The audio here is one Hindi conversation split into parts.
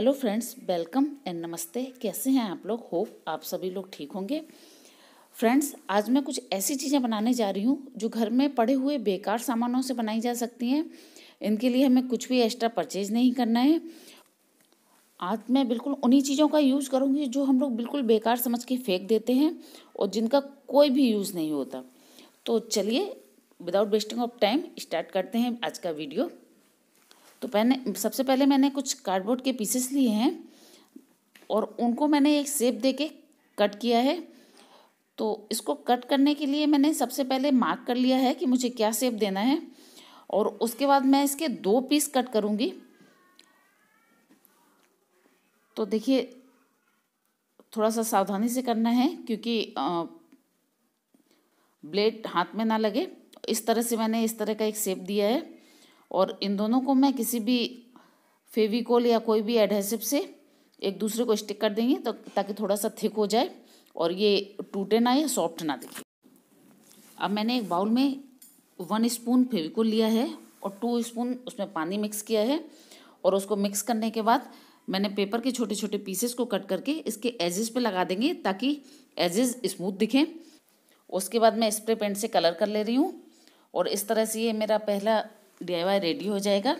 हेलो फ्रेंड्स वेलकम एंड नमस्ते कैसे हैं आप लोग होप आप सभी लोग ठीक होंगे फ्रेंड्स आज मैं कुछ ऐसी चीज़ें बनाने जा रही हूँ जो घर में पड़े हुए बेकार सामानों से बनाई जा सकती हैं इनके लिए हमें कुछ भी एक्स्ट्रा परचेज नहीं करना है आज मैं बिल्कुल उन्हीं चीज़ों का यूज़ करूँगी जो हम लोग बिल्कुल बेकार समझ के फेंक देते हैं और जिनका कोई भी यूज़ नहीं होता तो चलिए without wasting of time start करते हैं आज का वीडियो तो पहले सबसे पहले मैंने कुछ कार्डबोर्ड के पीसेस लिए हैं और उनको मैंने एक सेप दे के कट किया है तो इसको कट करने के लिए मैंने सबसे पहले मार्क कर लिया है कि मुझे क्या सेप देना है और उसके बाद मैं इसके दो पीस कट करूँगी तो देखिए थोड़ा सा सावधानी से करना है क्योंकि ब्लेड हाथ में ना लगे इस तरह से मैंने इस तरह का एक सेप दिया है और इन दोनों को मैं किसी भी फेविकोल या कोई भी एडहेसिव से एक दूसरे को स्टिक कर देंगे तो ताकि थोड़ा सा थिक हो जाए और ये टूटे ना या सॉफ्ट ना दिखे अब मैंने एक बाउल में वन स्पून फेविकोल लिया है और टू स्पून उसमें पानी मिक्स किया है और उसको मिक्स करने के बाद मैंने पेपर के छोटे छोटे पीसेस को कट करके इसके एजेस पे लगा देंगे ताकि एजेस स्मूथ दिखें उसके बाद मैं स्प्रे पेंट से कलर कर ले रही हूँ और इस तरह से ये मेरा पहला डी रेडी हो जाएगा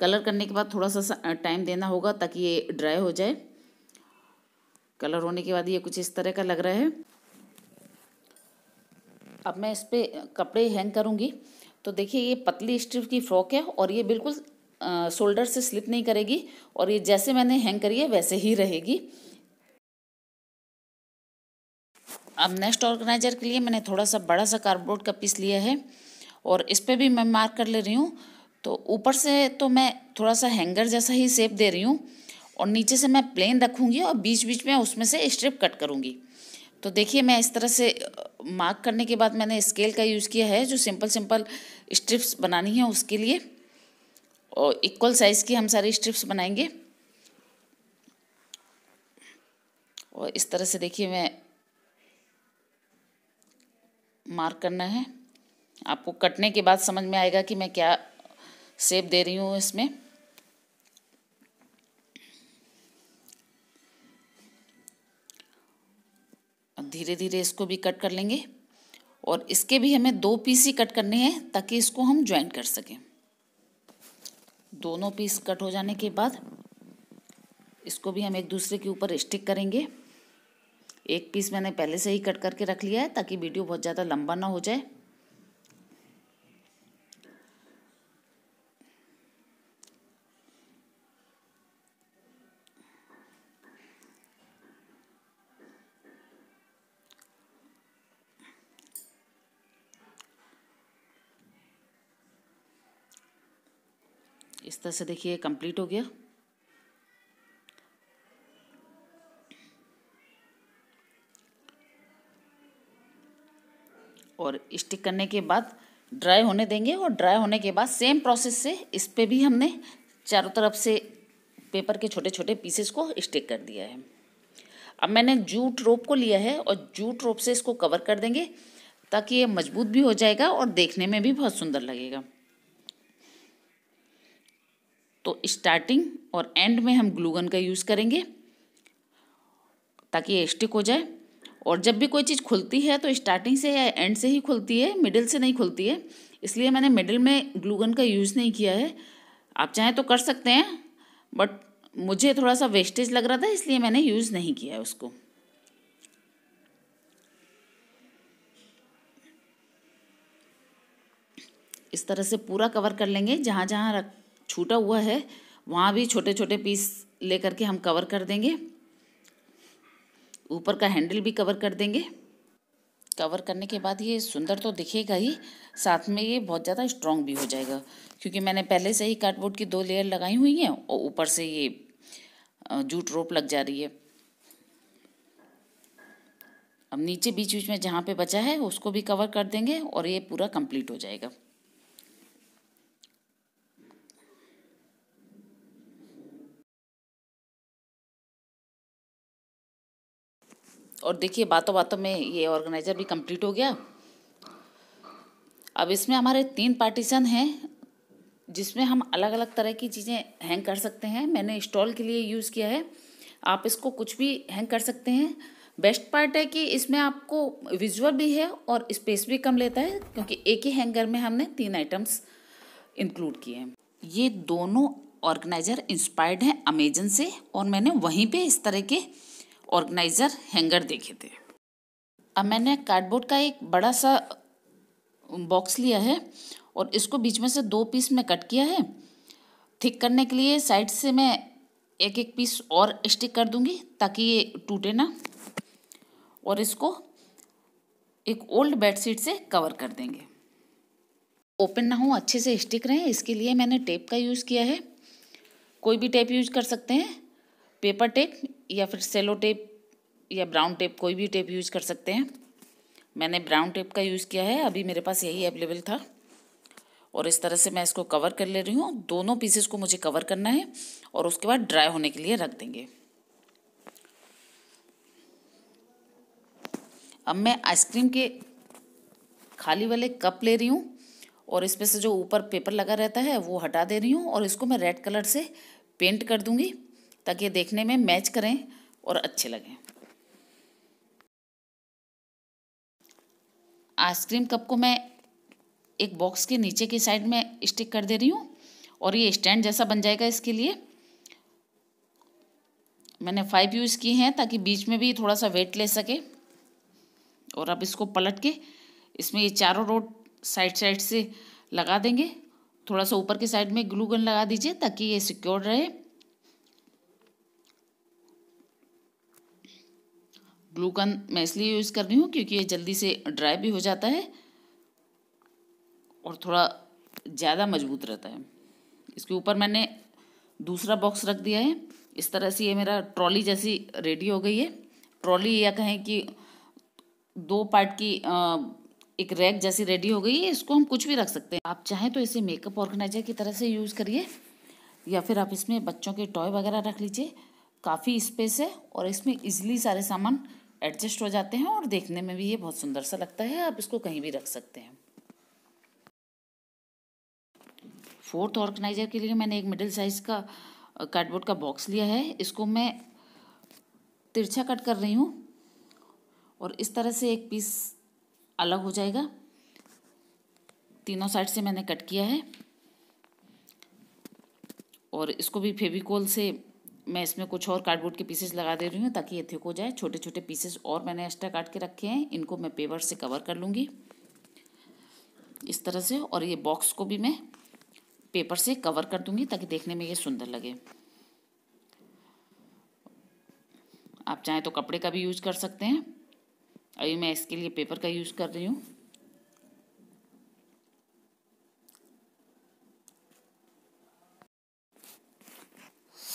कलर करने के बाद थोड़ा सा टाइम देना होगा ताकि ये ड्राई हो जाए कलर होने के बाद ये कुछ इस तरह का लग रहा है अब मैं इस पर कपड़े हैंग करूँगी तो देखिए ये पतली स्ट्रिप की फ्रॉक है और ये बिल्कुल शोल्डर से स्लिप नहीं करेगी और ये जैसे मैंने हैंग करी है वैसे ही रहेगी अब नेक्स्ट ऑर्गेनाइजर के लिए मैंने थोड़ा सा बड़ा सा कार्डबोर्ड का पीस लिया है और इस पर भी मैं मार्क कर ले रही हूँ तो ऊपर से तो मैं थोड़ा सा हैंगर जैसा ही सेप दे रही हूँ और नीचे से मैं प्लेन रखूँगी और बीच बीच में उसमें से स्ट्रिप कट करूँगी तो देखिए मैं इस तरह से मार्क करने के बाद मैंने स्केल का यूज़ किया है जो सिंपल सिंपल स्ट्रिप्स बनानी है उसके लिए और इक्वल साइज़ की हम सारी स्ट्रिप्स बनाएंगे और इस तरह से देखिए मैं मार्क करना है आपको कटने के बाद समझ में आएगा कि मैं क्या सेप दे रही हूँ इसमें धीरे धीरे इसको भी कट कर लेंगे और इसके भी हमें दो पीस ही कट करने हैं ताकि इसको हम ज्वाइन कर सकें दोनों पीस कट हो जाने के बाद इसको भी हम एक दूसरे के ऊपर स्टिक करेंगे एक पीस मैंने पहले से ही कट करके रख लिया है ताकि वीडियो बहुत ज़्यादा लंबा ना हो जाए इस तरह से देखिए कंप्लीट हो गया और स्टिक करने के बाद ड्राई होने देंगे और ड्राई होने के बाद सेम प्रोसेस से इस पर भी हमने चारों तरफ से पेपर के छोटे छोटे पीसेस को स्टिक कर दिया है अब मैंने जूट रोप को लिया है और जूट रोप से इसको कवर कर देंगे ताकि ये मजबूत भी हो जाएगा और देखने में भी बहुत सुंदर लगेगा तो स्टार्टिंग और एंड में हम ग्लूगन का यूज़ करेंगे ताकि ये स्टिक हो जाए और जब भी कोई चीज़ खुलती है तो स्टार्टिंग से या एंड से ही खुलती है मिडिल से नहीं खुलती है इसलिए मैंने मिडिल में ग्लूगन का यूज़ नहीं किया है आप चाहें तो कर सकते हैं बट मुझे थोड़ा सा वेस्टेज लग रहा था इसलिए मैंने यूज़ नहीं किया है उसको इस तरह से पूरा कवर कर लेंगे जहाँ जहाँ रख छूटा हुआ है वहाँ भी छोटे छोटे पीस ले करके हम कवर कर देंगे ऊपर का हैंडल भी कवर कर देंगे कवर करने के बाद ये सुंदर तो दिखेगा ही साथ में ये बहुत ज़्यादा स्ट्रॉन्ग भी हो जाएगा क्योंकि मैंने पहले से ही कार्डबोर्ड की दो लेयर लगाई हुई हैं और ऊपर से ये जूट रोप लग जा रही है अब नीचे बीच बीच में जहाँ पे बचा है उसको भी कवर कर देंगे और ये पूरा कंप्लीट हो जाएगा और देखिए बातों बातों में ये ऑर्गेनाइज़र भी कंप्लीट हो गया अब इसमें हमारे तीन पार्टीशन हैं जिसमें हम अलग अलग तरह की चीज़ें हैंग कर सकते हैं मैंने स्टॉल के लिए यूज़ किया है आप इसको कुछ भी हैंग कर सकते हैं बेस्ट पार्ट है कि इसमें आपको विजुअल भी है और स्पेस भी कम लेता है क्योंकि एक ही हैंगर में हमने तीन आइटम्स इंक्लूड किए हैं ये दोनों ऑर्गेनाइज़र इंस्पायर्ड हैं अमेजन से और मैंने वहीं पे इस तरह के ऑर्गेनाइज़र हैंगर देखे थे अब मैंने कार्डबोर्ड का एक बड़ा सा बॉक्स लिया है और इसको बीच में से दो पीस में कट किया है थिक करने के लिए साइड से मैं एक एक पीस और स्टिक कर दूंगी ताकि ये टूटे ना और इसको एक ओल्ड बेडशीट से कवर कर देंगे ओपन ना हो अच्छे से स्टिक रहें इसके लिए मैंने टेप का यूज़ किया है कोई भी टेप यूज कर सकते हैं पेपर टेप या फिर सेलो टेप या ब्राउन टेप कोई भी टेप यूज कर सकते हैं मैंने ब्राउन टेप का यूज़ किया है अभी मेरे पास यही अवेलेबल था और इस तरह से मैं इसको कवर कर ले रही हूँ दोनों पीसेस को मुझे कवर करना है और उसके बाद ड्राई होने के लिए रख देंगे अब मैं आइसक्रीम के खाली वाले कप ले रही हूँ और इसमें से जो ऊपर पेपर लगा रहता है वो हटा दे रही हूँ और इसको मैं रेड कलर से पेंट कर दूँगी ताकि देखने में मैच करें और अच्छे लगें आइसक्रीम कप को मैं एक बॉक्स के नीचे की साइड में स्टिक कर दे रही हूँ और ये स्टैंड जैसा बन जाएगा इसके लिए मैंने फाइव यूज़ किए हैं ताकि बीच में भी थोड़ा सा वेट ले सके और अब इसको पलट के इसमें ये चारों रोड साइड साइड से लगा देंगे थोड़ा सा ऊपर की साइड में ग्लू गन लगा दीजिए ताकि ये सिक्योर रहे ग्लूकन मैं इसलिए यूज़ कर रही हूँ क्योंकि ये जल्दी से ड्राई भी हो जाता है और थोड़ा ज़्यादा मजबूत रहता है इसके ऊपर मैंने दूसरा बॉक्स रख दिया है इस तरह से ये मेरा ट्रॉली जैसी रेडी हो गई है ट्रॉली या कहें कि दो पार्ट की एक रैक जैसी रेडी हो गई है इसको हम कुछ भी रख सकते हैं आप चाहें तो इसे मेकअप ऑर्गेनाइजर की तरह से यूज़ करिए या फिर आप इसमें बच्चों के टॉय वगैरह रख लीजिए काफ़ी स्पेस है और इसमें इजली सारे सामान एडजस्ट हो जाते हैं और देखने में भी ये बहुत सुंदर सा लगता है आप इसको कहीं भी रख सकते हैं फोर्थ ऑर्गेनाइजर के लिए मैंने एक मिडिल साइज़ का कार्डबोर्ड का बॉक्स लिया है इसको मैं तिरछा कट कर रही हूँ और इस तरह से एक पीस अलग हो जाएगा तीनों साइड से मैंने कट किया है और इसको भी फेविकोल से मैं इसमें कुछ और कार्डबोर्ड के पीसेस लगा दे रही हूँ ताकि ये थिक हो जाए छोटे छोटे पीसेस और मैंने एक्स्ट्रा काट के रखे हैं इनको मैं पेपर से कवर कर लूँगी इस तरह से और ये बॉक्स को भी मैं पेपर से कवर कर दूँगी ताकि देखने में ये सुंदर लगे आप चाहें तो कपड़े का भी यूज कर सकते हैं अभी मैं इसके लिए पेपर का यूज़ कर रही हूँ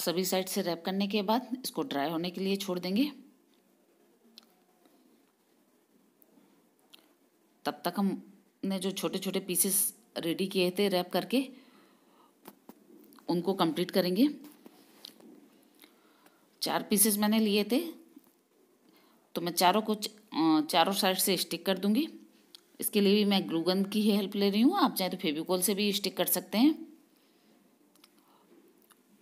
सभी साइड से रैप करने के बाद इसको ड्राई होने के लिए छोड़ देंगे तब तक हमने जो छोटे छोटे पीसेस रेडी किए थे रैप करके उनको कंप्लीट करेंगे चार पीसेस मैंने लिए थे तो मैं चारों को चारों साइड से स्टिक कर दूंगी इसके लिए भी मैं ग्लूगन की हेल्प ले रही हूँ आप चाहे तो फेविकोल से भी स्टिक कर सकते हैं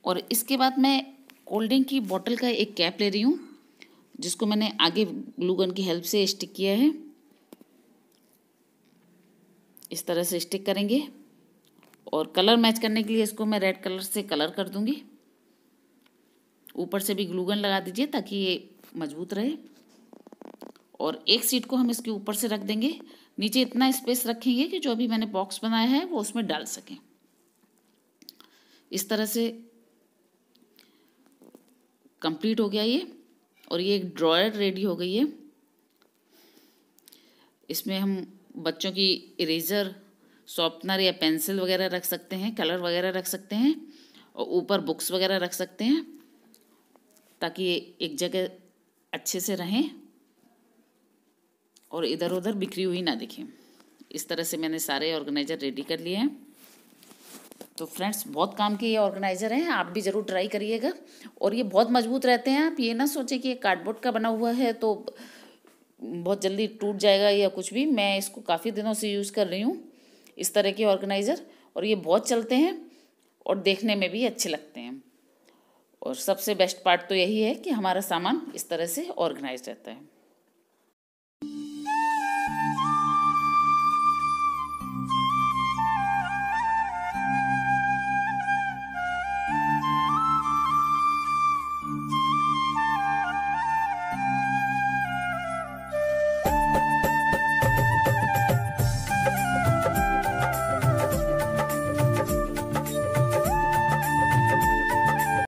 और इसके बाद मैं कोल्ड ड्रिंक की बॉटल का एक कैप ले रही हूँ जिसको मैंने आगे ग्लूगन की हेल्प से स्टिक किया है इस तरह से स्टिक करेंगे और कलर मैच करने के लिए इसको मैं रेड कलर से कलर कर दूंगी ऊपर से भी ग्लूगन लगा दीजिए ताकि ये मजबूत रहे और एक सीट को हम इसके ऊपर से रख देंगे नीचे इतना स्पेस रखेंगे कि जो अभी मैंने बॉक्स बनाया है वो उसमें डाल सकें इस तरह से कंप्लीट हो गया ये और ये एक ड्रॉयर रेडी हो गई है इसमें हम बच्चों की इरेजर शॉर्पनर या पेंसिल वगैरह रख सकते हैं कलर वगैरह रख सकते हैं और ऊपर बुक्स वगैरह रख सकते हैं ताकि ये एक जगह अच्छे से रहें और इधर उधर बिखरी हुई ना दिखें इस तरह से मैंने सारे ऑर्गेनाइजर रेडी कर लिए हैं तो फ्रेंड्स बहुत काम के ये ऑर्गेनाइज़र हैं आप भी ज़रूर ट्राई करिएगा और ये बहुत मजबूत रहते हैं आप ये ना सोचें कि ये कार्डबोर्ड का बना हुआ है तो बहुत जल्दी टूट जाएगा या कुछ भी मैं इसको काफ़ी दिनों से यूज़ कर रही हूँ इस तरह के ऑर्गेनाइज़र और ये बहुत चलते हैं और देखने में भी अच्छे लगते हैं और सबसे बेस्ट पार्ट तो यही है कि हमारा सामान इस तरह से ऑर्गेनाइज रहता है